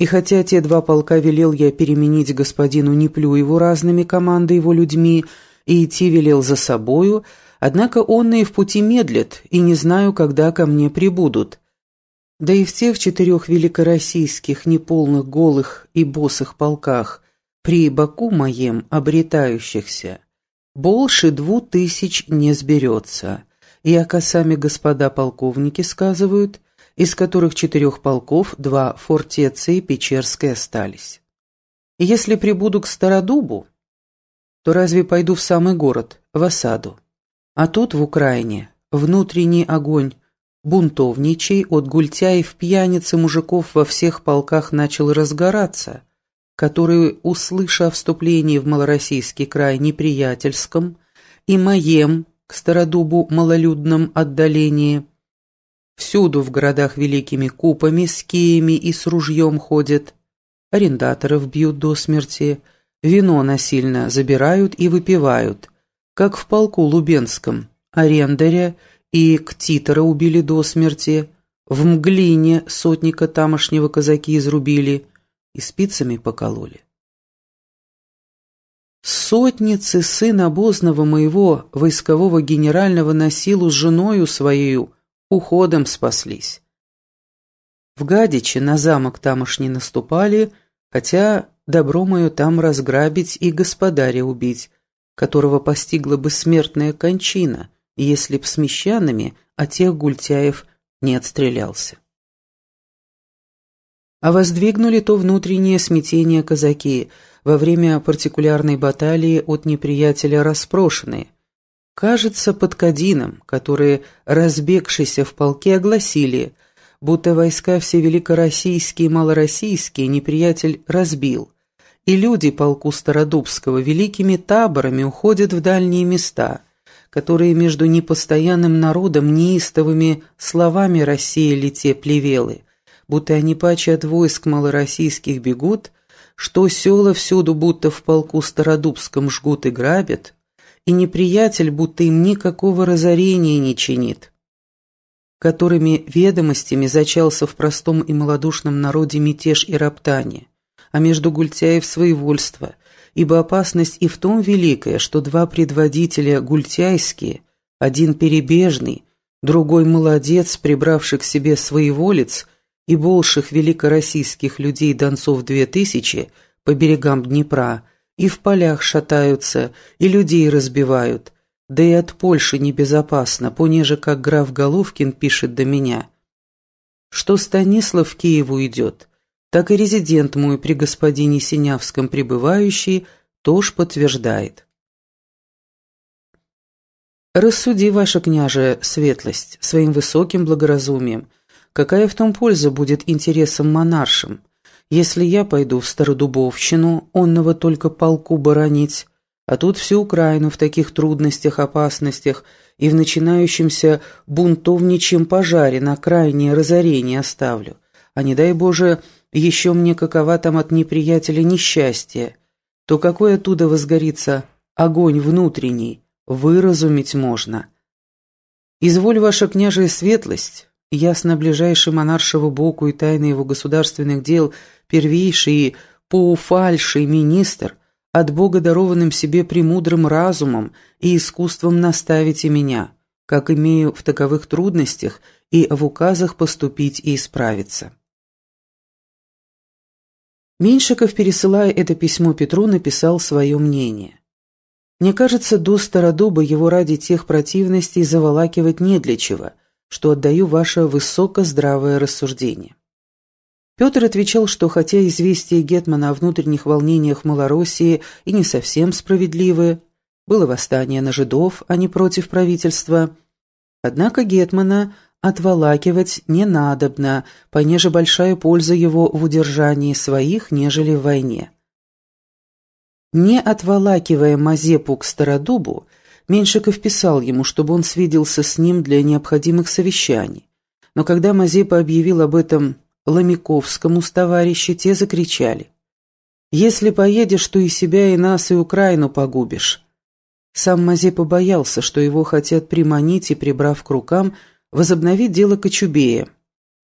И хотя те два полка велел я переменить господину Неплюеву разными команды его людьми и идти велел за собою, однако он и в пути медлит, и не знаю, когда ко мне прибудут. Да и в тех четырех великороссийских неполных голых и босых полках, при Баку моем обретающихся, больше двух тысяч не сберется. И а сами господа полковники сказывают – из которых четырех полков два фортецы и Печерской остались. если прибуду к Стародубу, то разве пойду в самый город, в осаду? А тут, в Украине, внутренний огонь, бунтовничий от гультяев пьяницы мужиков во всех полках начал разгораться, которые, услыша о вступлении в малороссийский край неприятельском и моем к Стародубу малолюдном отдалении, Всюду в городах великими купами с киями и с ружьем ходят. Арендаторов бьют до смерти. Вино насильно забирают и выпивают. Как в полку Лубенском. Арендаря и ктитора убили до смерти. В Мглине сотника тамошнего казаки изрубили и спицами покололи. Сотницы сын обозного моего войскового генерального на силу с женою своею – уходом спаслись. В Гадичи на замок тамошний наступали, хотя добро мое там разграбить и господаря убить, которого постигла бы смертная кончина, если б с мещанами от а тех гультяев не отстрелялся. А воздвигнули то внутреннее смятение казаки, во время партикулярной баталии от неприятеля распрошенные – кажется, под Кадином, которые, разбегшиеся в полке, огласили, будто войска все великороссийские и малороссийские неприятель разбил, и люди полку Стародубского великими таборами уходят в дальние места, которые между непостоянным народом неистовыми словами рассеяли те плевелы, будто они паче от войск малороссийских бегут, что села всюду будто в полку Стародубском жгут и грабят, и неприятель будто им никакого разорения не чинит, которыми ведомостями зачался в простом и малодушном народе мятеж и роптание, а между Гультяев своевольство, ибо опасность и в том великая, что два предводителя гультяйские, один перебежный, другой молодец, прибравший к себе своеволец, и больших великороссийских людей-донцов две тысячи по берегам Днепра – и в полях шатаются, и людей разбивают. Да и от Польши небезопасно, понеже, как граф Головкин пишет до меня. Что Станислав в Киев уйдет, так и резидент мой при господине Синявском пребывающий тоже подтверждает. Рассуди, ваша княже, светлость, своим высоким благоразумием. Какая в том польза будет интересам монаршим? Если я пойду в Стародубовщину, онного только полку баронить, а тут всю Украину в таких трудностях, опасностях и в начинающемся бунтовничьем пожаре на крайнее разорение оставлю. А не дай Боже, еще мне какова там от неприятеля несчастье, то какой оттуда возгорится огонь внутренний, выразумить можно. Изволь, ваша княжая светлость, ясно ближайший монаршего боку и тайны его государственных дел первейший поуфальший министр, от Бога дарованным себе премудрым разумом и искусством наставите меня, как имею в таковых трудностях и в указах поступить и исправиться». Меньшиков, пересылая это письмо Петру, написал свое мнение. «Мне кажется, до Стародуба его ради тех противностей заволакивать не для чего, что отдаю ваше высокоздравое рассуждение. Петр отвечал, что хотя известия Гетмана о внутренних волнениях Малороссии и не совсем справедливы, было восстание на жидов, а не против правительства, однако Гетмана отволакивать не надобно, понеже большая польза его в удержании своих, нежели в войне. Не отволакивая Мазепу к Стародубу, Меньшиков писал ему, чтобы он свиделся с ним для необходимых совещаний. Но когда Мазепа объявил об этом Ломиковскому с товарищи, те закричали. «Если поедешь, то и себя, и нас, и Украину погубишь». Сам Мазепа побоялся, что его хотят приманить и, прибрав к рукам, возобновить дело Кочубея,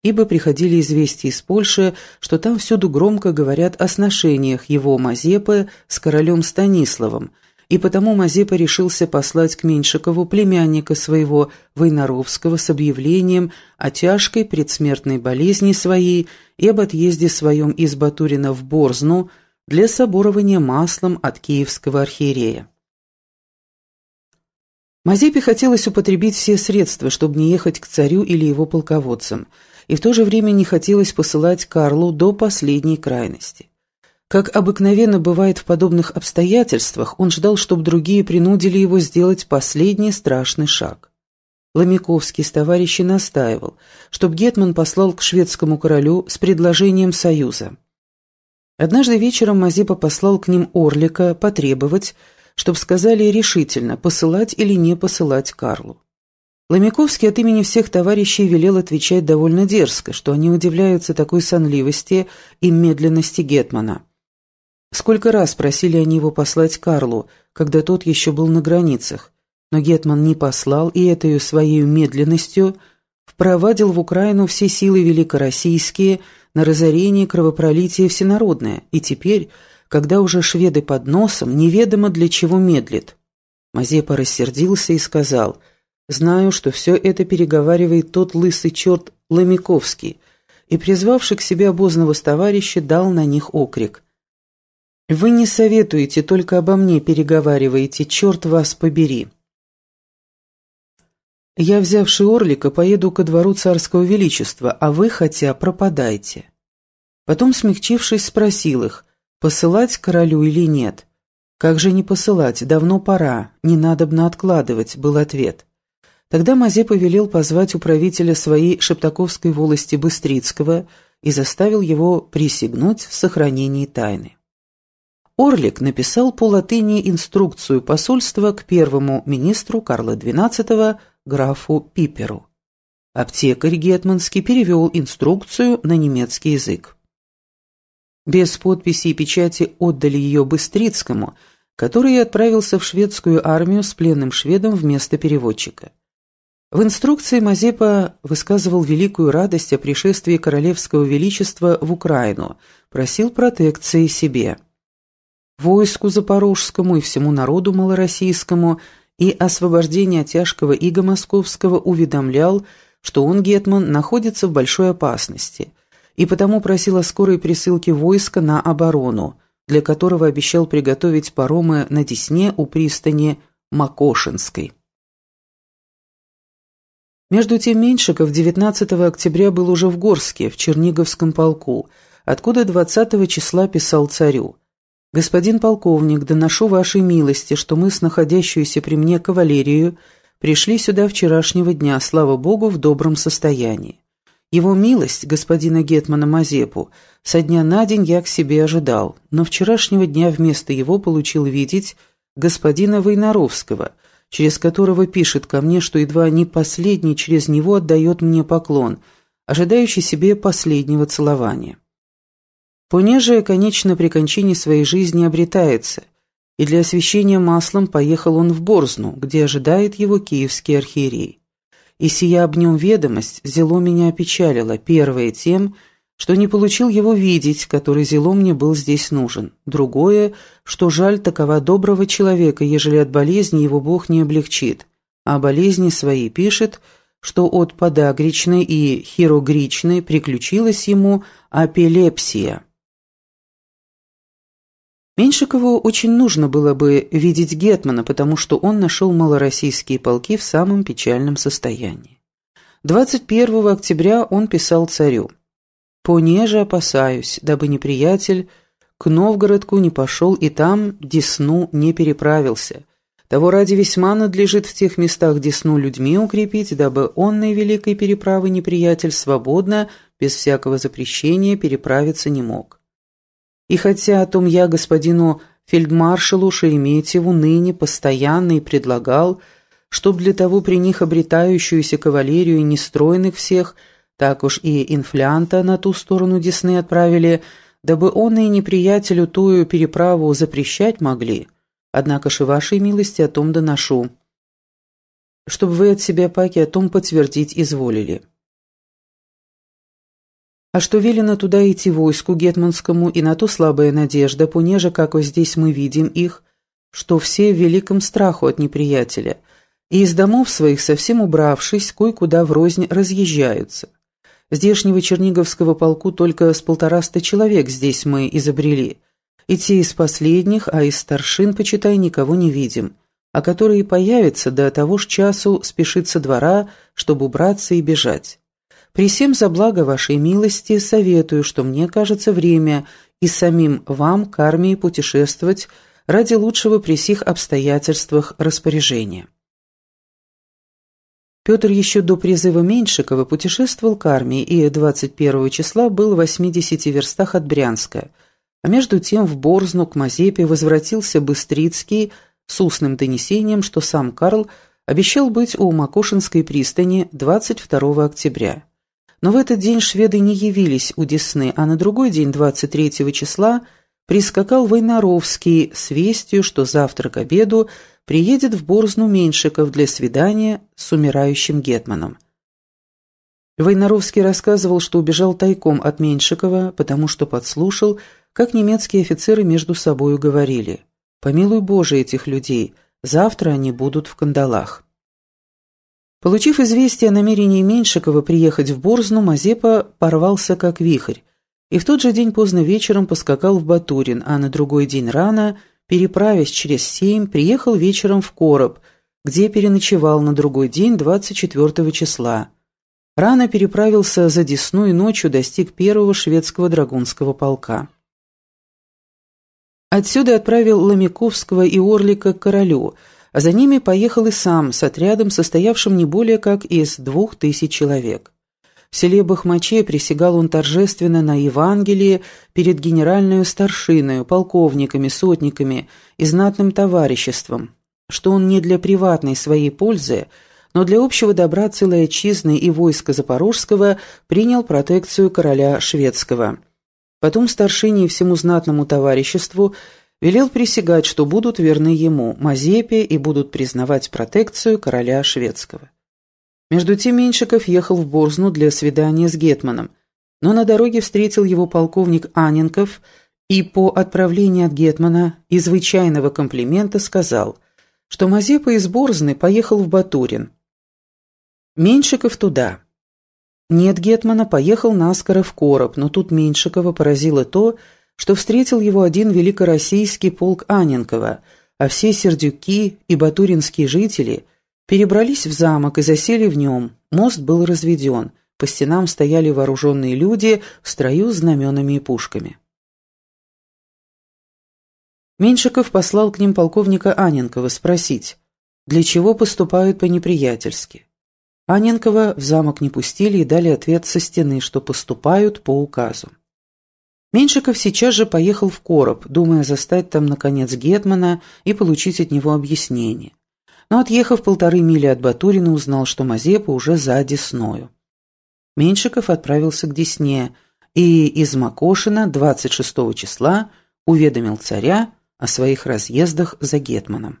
ибо приходили известия из Польши, что там всюду громко говорят о сношениях его Мазепы с королем Станиславом – и потому Мазепа решился послать к Меньшикову племянника своего, Войнаровского, с объявлением о тяжкой предсмертной болезни своей и об отъезде своем из Батурина в Борзну для соборования маслом от киевского архиерея. Мазепе хотелось употребить все средства, чтобы не ехать к царю или его полководцам, и в то же время не хотелось посылать Карлу до последней крайности. Как обыкновенно бывает в подобных обстоятельствах, он ждал, чтобы другие принудили его сделать последний страшный шаг. Ломиковский с товарищей настаивал, чтобы Гетман послал к шведскому королю с предложением союза. Однажды вечером Мазепа послал к ним Орлика потребовать, чтобы сказали решительно, посылать или не посылать Карлу. Ломиковский от имени всех товарищей велел отвечать довольно дерзко, что они удивляются такой сонливости и медленности Гетмана. Сколько раз просили они его послать Карлу, когда тот еще был на границах, но Гетман не послал и этой своей медленностью впровадил в Украину все силы великороссийские на разорение кровопролитие всенародное, и теперь, когда уже шведы под носом, неведомо для чего медлит. Мазепа рассердился и сказал, «Знаю, что все это переговаривает тот лысый черт Ломиковский», и, призвавший к себе обозного товарища, дал на них окрик – вы не советуете, только обо мне переговариваете, черт вас побери. Я, взявши Орлика, поеду ко двору царского величества, а вы, хотя, пропадайте. Потом, смягчившись, спросил их, посылать королю или нет. «Как же не посылать? Давно пора. Не надобно откладывать», — был ответ. Тогда Мазе повелел позвать управителя своей Шептаковской волости Быстрицкого и заставил его присягнуть в сохранении тайны. Орлик написал по латыни инструкцию посольства к первому министру Карла XII графу Пиперу. Аптекарь Гетманский перевел инструкцию на немецкий язык. Без подписи и печати отдали ее Быстрицкому, который отправился в шведскую армию с пленным шведом вместо переводчика. В инструкции Мазепа высказывал великую радость о пришествии королевского величества в Украину, просил протекции себе войску запорожскому и всему народу малороссийскому и освобождение тяжкого ига московского уведомлял, что он, Гетман, находится в большой опасности, и потому просил о скорой присылке войска на оборону, для которого обещал приготовить паромы на Десне у пристани Макошинской. Между тем Меньшиков 19 октября был уже в Горске, в Черниговском полку, откуда 20 числа писал царю – «Господин полковник, доношу вашей милости, что мы с находящуюся при мне кавалерию пришли сюда вчерашнего дня, слава богу, в добром состоянии. Его милость, господина Гетмана Мазепу, со дня на день я к себе ожидал, но вчерашнего дня вместо его получил видеть господина Войнаровского, через которого пишет ко мне, что едва не последний через него отдает мне поклон, ожидающий себе последнего целования». Понеже конечно, при кончине своей жизни обретается, и для освящения маслом поехал он в Борзну, где ожидает его киевский архиерей. И сия об нем ведомость зело меня опечалила, первое тем, что не получил его видеть, который зело мне был здесь нужен. Другое, что жаль такова доброго человека, ежели от болезни его Бог не облегчит. А болезни свои пишет, что от подагричной и хирогричной приключилась ему апелепсия. Меньшикову очень нужно было бы видеть Гетмана, потому что он нашел малороссийские полки в самом печальном состоянии. 21 октября он писал царю. «Понеже опасаюсь, дабы неприятель к Новгородку не пошел и там Десну не переправился. Того ради весьма надлежит в тех местах Десну людьми укрепить, дабы он на великой переправы неприятель свободно, без всякого запрещения, переправиться не мог». И хотя о том я господину фельдмаршалу Шереметьеву ныне постоянно и предлагал, чтоб для того при них обретающуюся кавалерию нестройных всех, так уж и инфлянта на ту сторону Десны отправили, дабы он и неприятелю тую переправу запрещать могли. Однако же вашей милости о том доношу, чтобы вы от себя паки о том подтвердить изволили». А что велено туда идти войску гетманскому, и на то слабая надежда, понеже, как вот здесь мы видим их, что все в великом страху от неприятеля, и из домов своих, совсем убравшись, кое-куда врознь разъезжаются. Здешнего Черниговского полку только с полтораста человек здесь мы изобрели, и те из последних, а из старшин, почитай, никого не видим, а которые появятся до того ж часу спешится двора, чтобы убраться и бежать. При всем за благо вашей милости советую, что мне кажется время и самим вам к армии путешествовать ради лучшего при сих обстоятельствах распоряжения. Петр еще до призыва Меньшикова путешествовал к армии и 21 числа был в 80 верстах от Брянска, а между тем в Борзну к Мазепе возвратился Быстрицкий с устным донесением, что сам Карл обещал быть у Макошинской пристани 22 октября. Но в этот день шведы не явились у Десны, а на другой день, 23 числа, прискакал Войнаровский с вестью, что завтра к обеду приедет в Борзну Меньшиков для свидания с умирающим Гетманом. Войнаровский рассказывал, что убежал тайком от Меньшикова, потому что подслушал, как немецкие офицеры между собою говорили. «Помилуй Боже этих людей, завтра они будут в кандалах». Получив известие о намерении Меньшикова приехать в Борзну, Мазепа порвался как вихрь, и в тот же день поздно вечером поскакал в Батурин, а на другой день рано, переправясь через Семь приехал вечером в Короб, где переночевал на другой день 24 числа. Рано переправился за Десну и ночью достиг первого шведского драгунского полка. Отсюда отправил Ломяковского и Орлика к королю – а за ними поехал и сам с отрядом, состоявшим не более как из двух тысяч человек. В селе Бахмаче присягал он торжественно на Евангелие перед генеральную старшиной, полковниками, сотниками и знатным товариществом, что он не для приватной своей пользы, но для общего добра целой отчизны и войска Запорожского принял протекцию короля шведского. Потом старшине и всему знатному товариществу Велел присягать, что будут верны ему, Мазепе, и будут признавать протекцию короля шведского. Между тем Меньшиков ехал в Борзну для свидания с Гетманом, но на дороге встретил его полковник Аненков и по отправлению от Гетмана из вычайного комплимента сказал, что Мазепа из Борзны поехал в Батурин. Меньшиков туда. Нет Гетмана, поехал наскоро в Короб, но тут Меньшикова поразило то, что что встретил его один великороссийский полк Аненкова, а все сердюки и батуринские жители перебрались в замок и засели в нем, мост был разведен, по стенам стояли вооруженные люди в строю с знаменами и пушками. Меньшиков послал к ним полковника Аненкова спросить, для чего поступают по-неприятельски. Аненкова в замок не пустили и дали ответ со стены, что поступают по указу. Меньшиков сейчас же поехал в Короб, думая застать там, наконец, Гетмана и получить от него объяснение. Но, отъехав полторы мили от Батурина, узнал, что Мазепа уже за Десною. Меньшиков отправился к Десне и из Макошина 26 числа уведомил царя о своих разъездах за Гетманом.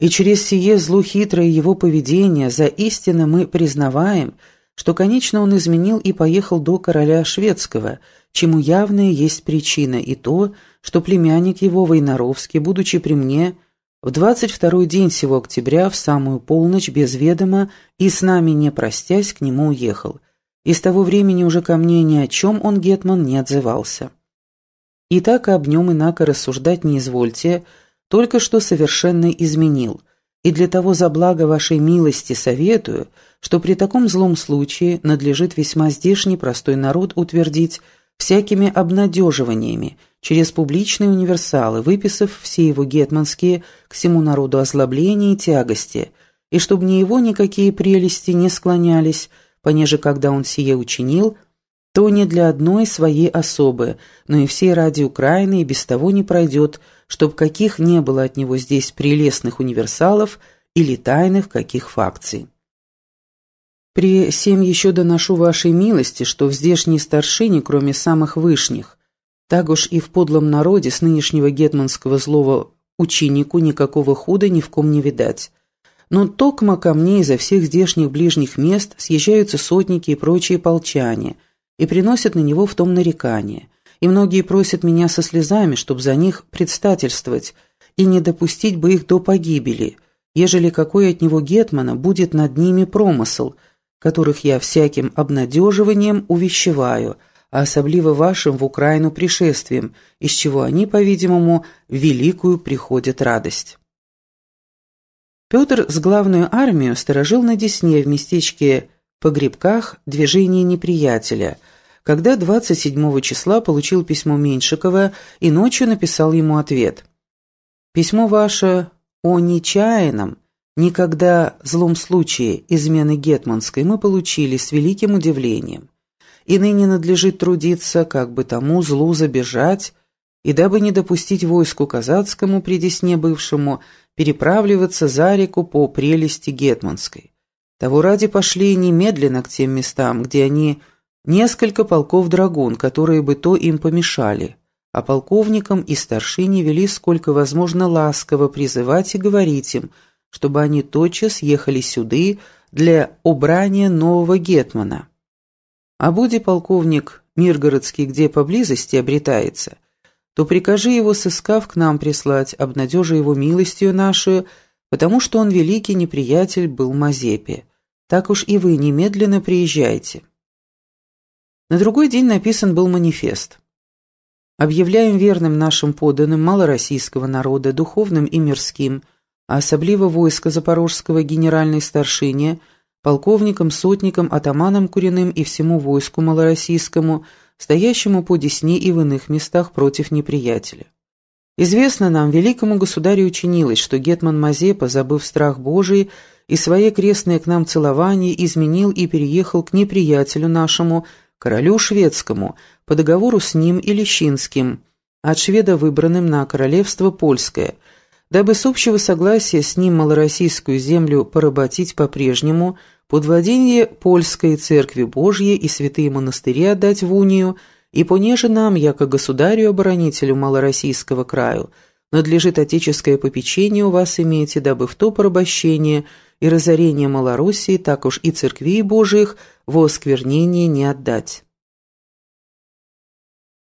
И через сие зло его поведение за истинно мы признаваем – что, конечно, он изменил и поехал до короля шведского, чему явная есть причина и то, что племянник его Войнаровский, будучи при мне, в 22-й день сего октября в самую полночь без ведома и с нами не простясь к нему уехал. И с того времени уже ко мне ни о чем он, Гетман, не отзывался. И так об нем инако рассуждать не извольте, только что совершенно изменил – и для того за благо вашей милости советую, что при таком злом случае надлежит весьма здешний простой народ утвердить всякими обнадеживаниями через публичные универсалы, выписав все его гетманские к всему народу озлобления и тягости, и чтобы ни его никакие прелести не склонялись, понеже когда он сие учинил – то не для одной своей особы, но и всей ради Украины и без того не пройдет, чтоб каких не было от него здесь прелестных универсалов или тайных каких факций. При всем еще доношу вашей милости, что в здешней старшине, кроме самых вышних, так уж и в подлом народе с нынешнего гетманского злого ученику никакого худа ни в ком не видать. Но токмо ко мне изо всех здешних ближних мест съезжаются сотники и прочие полчане – и приносят на него в том нарекание, и многие просят меня со слезами, чтобы за них предстательствовать и не допустить бы их до погибели, ежели какой от него гетмана будет над ними промысл, которых я всяким обнадеживанием увещеваю, а особливо вашим в Украину пришествием, из чего они, по-видимому, великую приходят радость». Петр с главную армию сторожил на Десне в местечке по грибках движение неприятеля. Когда 27 числа получил письмо Меньшикова и ночью написал ему ответ. «Письмо ваше о нечаянном, никогда злом случае измены Гетманской мы получили с великим удивлением. И ныне надлежит трудиться, как бы тому злу забежать, и дабы не допустить войску казацкому при бывшему переправливаться за реку по прелести Гетманской. Того ради пошли немедленно к тем местам, где они несколько полков драгун, которые бы то им помешали, а полковникам и старшине вели сколько возможно ласково призывать и говорить им, чтобы они тотчас ехали сюды для убрания нового гетмана. А будь полковник Миргородский где поблизости обретается, то прикажи его, сыскав, к нам прислать, обнадежи его милостью нашу, потому что он великий неприятель был Мазепе. Так уж и вы немедленно приезжайте. На другой день написан был манифест. Объявляем верным нашим подданным малороссийского народа, духовным и мирским, а особливо войско запорожского генеральной старшине, полковникам, сотникам, атаманам Куриным и всему войску малороссийскому, стоящему по Десне и в иных местах против неприятеля. Известно нам, великому государю учинилось, что Гетман Мазепа, забыв страх Божий и свое крестное к нам целование, изменил и переехал к неприятелю нашему, королю шведскому, по договору с ним и Лещинским, от шведа выбранным на королевство польское, дабы с общего согласия с ним малороссийскую землю поработить по-прежнему, под владение польской церкви Божьей и святые монастыри отдать в унию – и понеже нам, яко государю-оборонителю малороссийского краю, надлежит отеческое попечение у вас имеете, дабы в то порабощение и разорение Малороссии, так уж и церквей Божиих, во осквернение не отдать».